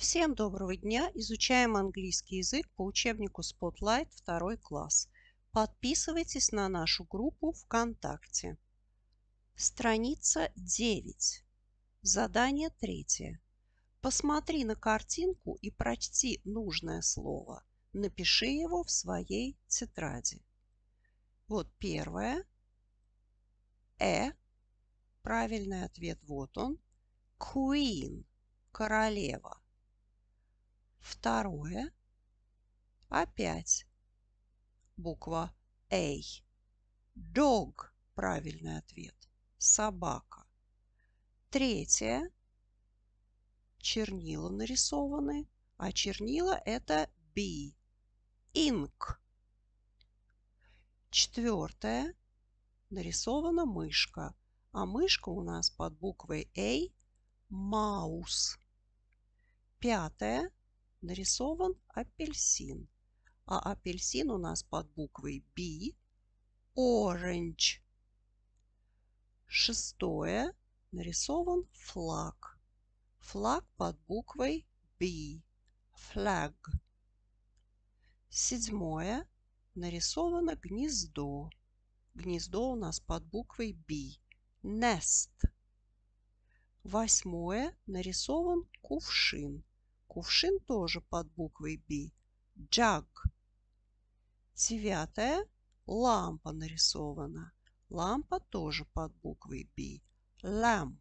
Всем доброго дня! Изучаем английский язык по учебнику Spotlight 2 класс. Подписывайтесь на нашу группу ВКонтакте. Страница 9. Задание 3. Посмотри на картинку и прочти нужное слово. Напиши его в своей тетради. Вот первое. Э. Правильный ответ вот он. Queen – королева. Второе. Опять буква A. Dog – правильный ответ. Собака. Третье. Чернила нарисованы, а чернила – это B. Ink. Четвертое. Нарисована мышка, а мышка у нас под буквой A – маус. Пятое нарисован апельсин. А апельсин у нас под буквой B – orange. Шестое. Нарисован флаг. Флаг под буквой B – flag. Седьмое. Нарисовано гнездо. Гнездо у нас под буквой B – nest. Восьмое. Нарисован кувшин Кувшин тоже под буквой «Б». Jug. Девятое. Лампа нарисована. Лампа тоже под буквой «Б». Lamp.